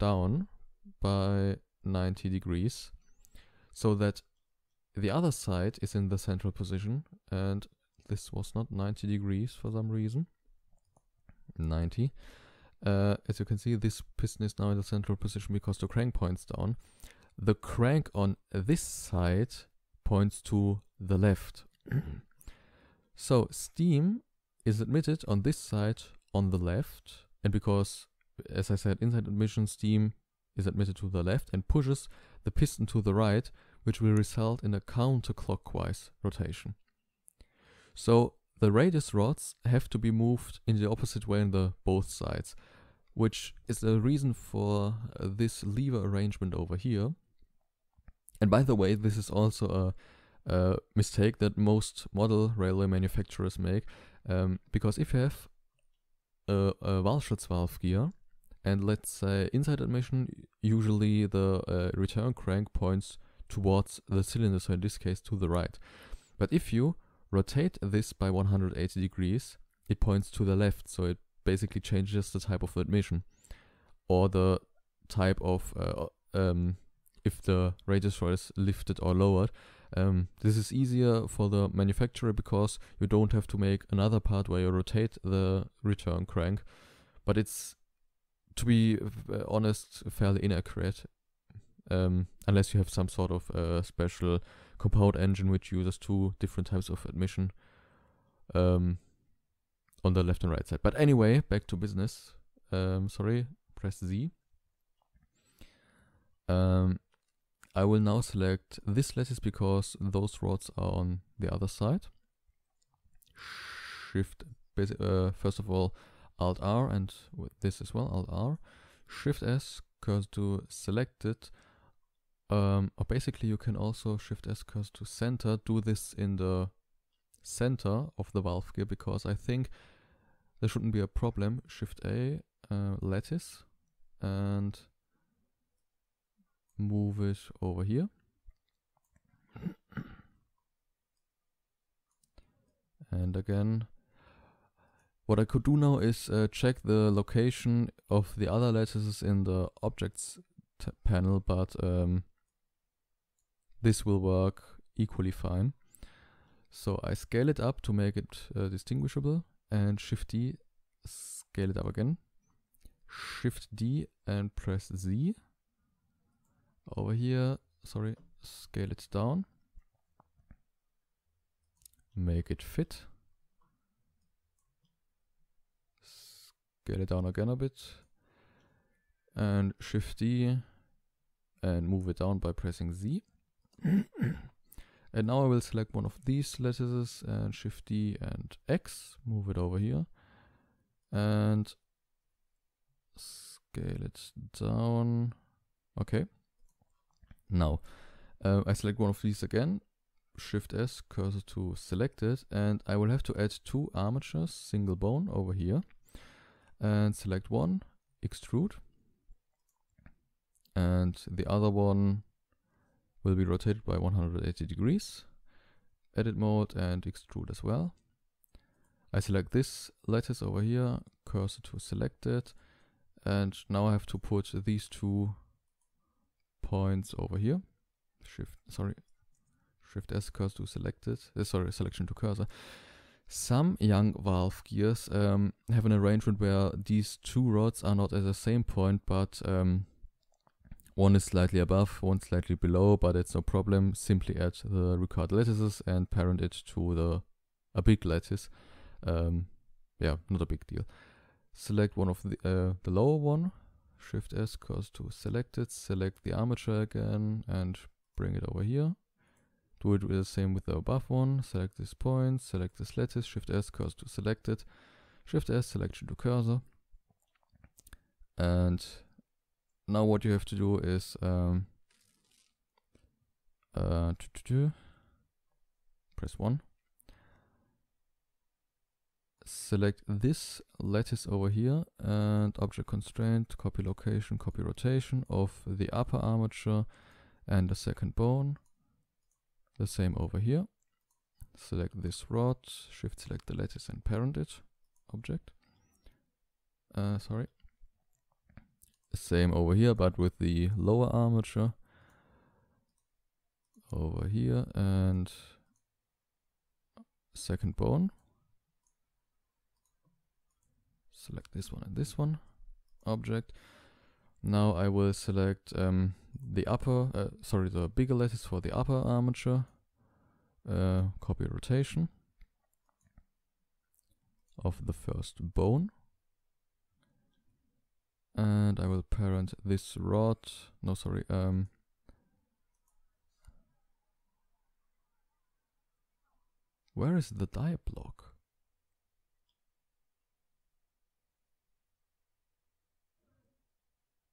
down by 90 degrees so that the other side is in the central position and this was not 90 degrees for some reason 90 uh, as you can see this piston is now in the central position because the crank points down the crank on this side points to the left so steam is admitted on this side on the left, and because, as I said, inside admission steam is admitted to the left and pushes the piston to the right, which will result in a counterclockwise rotation. So the radius rods have to be moved in the opposite way on the both sides, which is the reason for uh, this lever arrangement over here. And by the way, this is also a, a mistake that most model railway manufacturers make, um, because if you have a, a valve valve gear, and let's say inside admission, usually the uh, return crank points towards the cylinder, so in this case to the right. But if you rotate this by 180 degrees, it points to the left, so it basically changes the type of admission or the type of uh, um, if the radius rod is lifted or lowered. Um, this is easier for the manufacturer because you don't have to make another part where you rotate the return crank, but it's, to be honest, fairly inaccurate. Um, unless you have some sort of uh, special compound engine which uses two different types of admission um, on the left and right side. But anyway, back to business. Um, sorry, press Z. Um, I will now select this lattice because those rods are on the other side. Shift, uh, first of all, Alt R and with this as well, Alt R. Shift S, cursor to select Um, or basically you can also Shift S cursor to center, do this in the center of the valve gear because I think there shouldn't be a problem. Shift A, uh, lattice, and move it over here. And again, what I could do now is uh, check the location of the other lattices in the objects panel, but um, this will work equally fine. So I scale it up to make it uh, distinguishable and Shift D, scale it up again. Shift D and press Z over here, sorry, scale it down, make it fit, scale it down again a bit, and Shift D and move it down by pressing Z. and now I will select one of these lattices and Shift D and X, move it over here, and scale it down. Okay. Now, uh, um, I select one of these again, Shift S, cursor to selected, and I will have to add two armatures, single bone over here, and select one, extrude, and the other one will be rotated by 180 degrees, edit mode and extrude as well. I select this lattice over here, cursor to selected, and now I have to put these two points over here. Shift, sorry, Shift S cursor to selected, uh, sorry, selection to cursor. Some young valve gears um, have an arrangement where these two rods are not at the same point, but um, one is slightly above, one slightly below, but it's no problem. Simply add the required lattices and parent it to the a big lattice. Um, yeah, not a big deal. Select one of the, uh, the lower one, Shift S cause to select it, select the armature again and bring it over here. Do it the same with the above one, select this point, select this lattice, Shift S cause to select it, Shift S selection to cursor. And now what you have to do is um, uh, press 1 select this lattice over here and object constraint, copy location, copy rotation of the upper armature and the second bone. The same over here. Select this rod, shift select the lattice and parent it object. Uh, sorry. Same over here, but with the lower armature. Over here and second bone select this one and this one, object. Now I will select um, the upper, uh, sorry, the bigger lattice for the upper armature, uh, copy rotation of the first bone. And I will parent this rod, no sorry, um, where is the die block?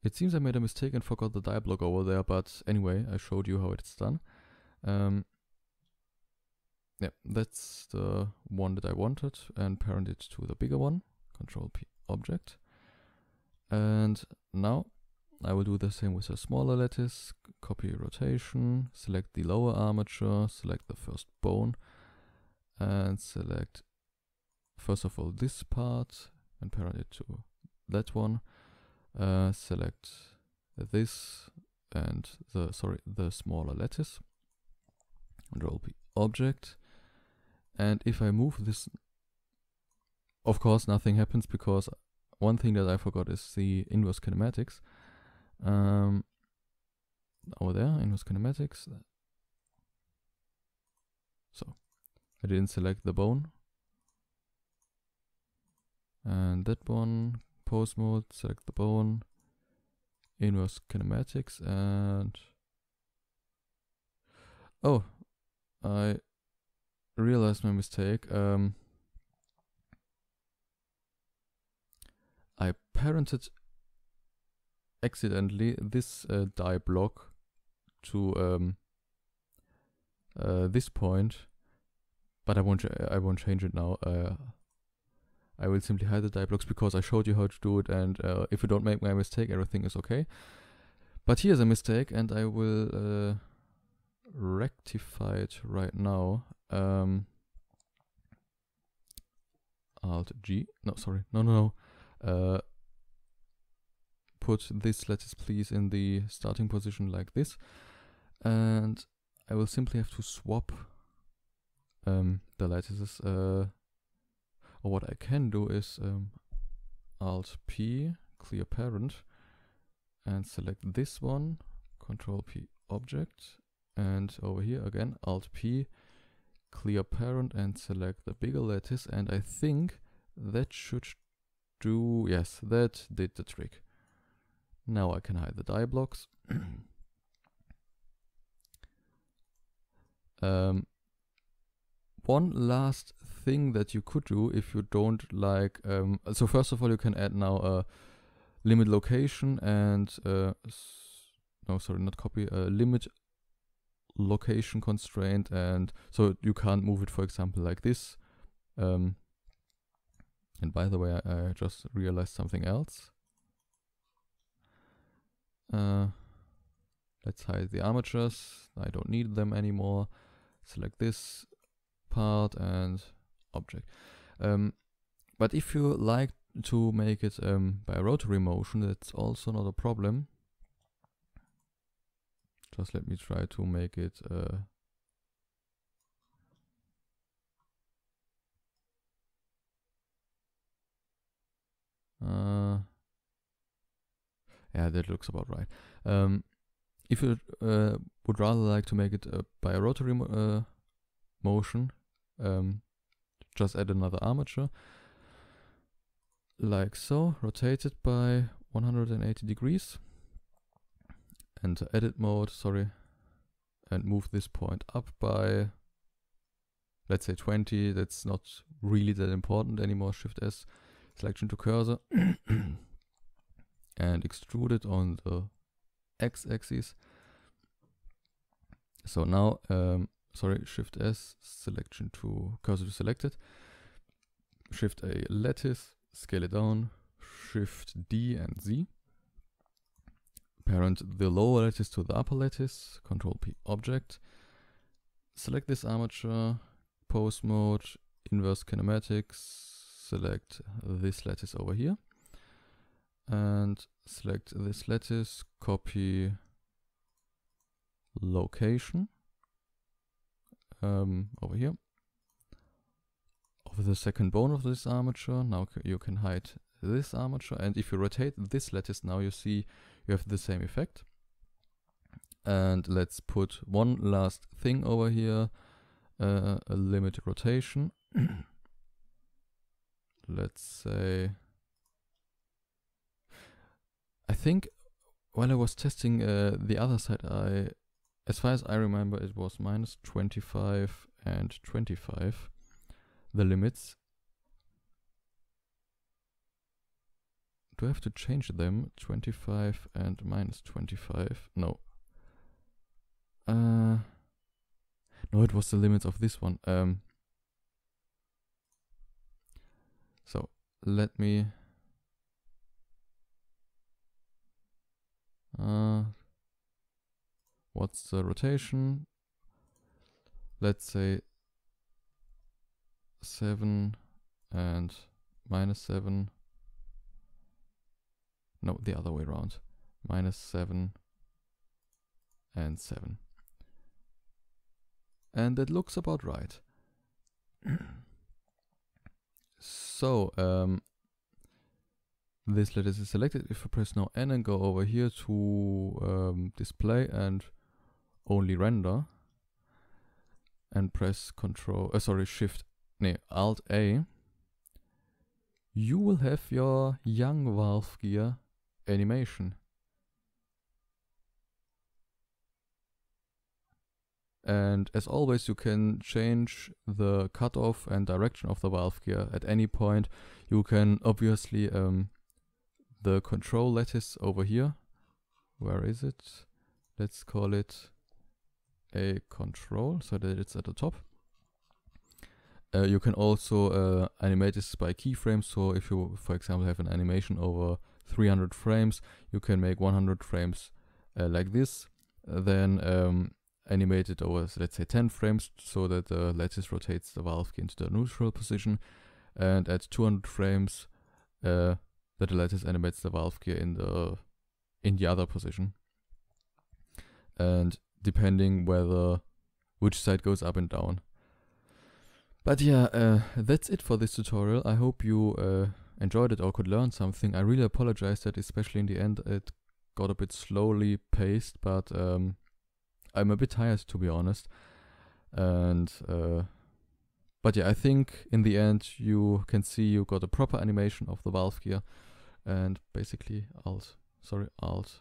It seems I made a mistake and forgot the dialog over there, but anyway, I showed you how it's done. Um, yeah, that's the one that I wanted and parent it to the bigger one, control P object. And now I will do the same with a smaller lattice, copy rotation, select the lower armature, select the first bone, and select first of all this part and parent it to that one uh, select this and the sorry the smaller lattice under OP object and if I move this of course nothing happens because one thing that I forgot is the inverse kinematics um, over there inverse kinematics so I didn't select the bone and that one pose mode, select the bone, inverse kinematics, and oh, I realized my mistake. Um, I parented accidentally this uh, die block to um, uh, this point, but I won't. I won't change it now. Uh, I will simply hide the die blocks because I showed you how to do it and uh, if you don't make my mistake, everything is okay. But here's a mistake and I will uh, rectify it right now. Um, Alt G, no, sorry, no, no, no. Uh, put this lattice please in the starting position like this. And I will simply have to swap um, the lattices uh, or what I can do is um, Alt P, clear parent, and select this one, Control P object, and over here again Alt P, clear parent, and select the bigger lattice. And I think that should do, yes, that did the trick. Now I can hide the die blocks. um, one last thing that you could do if you don't like. Um, so first of all, you can add now a limit location and uh, no, sorry, not copy. A limit location constraint, and so you can't move it, for example, like this. Um, and by the way, I, I just realized something else. Uh, let's hide the armatures. I don't need them anymore. Select this, part and object. Um, but if you like to make it um, by rotary motion, that's also not a problem. Just let me try to make it uh, uh, yeah, that looks about right. Um, if you uh, would rather like to make it uh, by rotary mo uh, motion, um, just add another armature like so, rotate it by 180 degrees and edit mode, sorry, and move this point up by let's say 20, that's not really that important anymore, Shift S, selection to cursor and extrude it on the x-axis. So now um, sorry, Shift S, selection to cursor to selected. Shift A, lattice, scale it down, Shift D and Z. Parent the lower lattice to the upper lattice, Control P, object. Select this armature, pose mode, inverse kinematics, select this lattice over here and select this lattice, copy location um, over here. Over the second bone of this armature, now you can hide this armature and if you rotate this lattice now you see you have the same effect. And let's put one last thing over here, uh, a limit rotation. let's say I think while I was testing uh, the other side I as far as I remember, it was minus 25 and 25, the limits. Do I have to change them? 25 and minus 25? No. Uh, no, it was the limits of this one. Um, so, let me... Uh, What's the rotation? Let's say 7 and minus 7. No, the other way around. Minus 7 and 7. And that looks about right. so, um, this lattice is selected. If I press now N and go over here to um, display and only render and press control, uh, sorry, shift, nee, alt A, you will have your young valve gear animation. And as always, you can change the cutoff and direction of the valve gear at any point. You can obviously um, the control lattice over here. Where is it? Let's call it a control so that it's at the top. Uh, you can also uh, animate this by keyframes. So if you, for example, have an animation over 300 frames, you can make 100 frames uh, like this. Uh, then um, animate it over, let's say, 10 frames so that the lattice rotates the valve into the neutral position. And at 200 frames, uh, that the lattice animates the valve gear in the in the other position. And depending whether which side goes up and down. But yeah, uh, that's it for this tutorial. I hope you uh, enjoyed it or could learn something. I really apologize that especially in the end it got a bit slowly paced, but um, I'm a bit tired to be honest. And uh, but yeah, I think in the end you can see you got a proper animation of the valve gear and basically alt, sorry, alt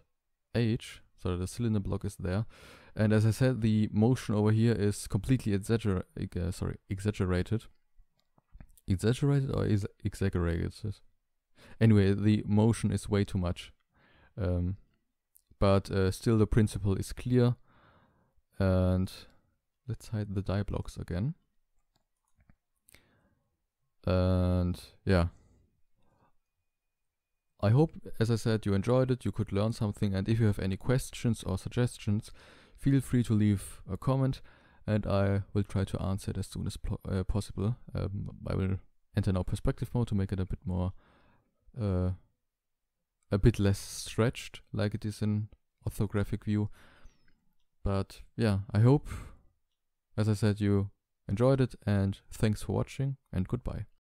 H, so the cylinder block is there. And as I said, the motion over here is completely exagger uh, sorry, exaggerated. Exaggerated or is exaggerated? Anyway, the motion is way too much. Um, but uh, still the principle is clear. And let's hide the die blocks again. And yeah. I hope, as I said, you enjoyed it, you could learn something, and if you have any questions or suggestions, feel free to leave a comment and I will try to answer it as soon as uh, possible. Um, I will enter now perspective mode to make it a bit more, uh, a bit less stretched like it is in orthographic view. But yeah, I hope, as I said, you enjoyed it and thanks for watching and goodbye.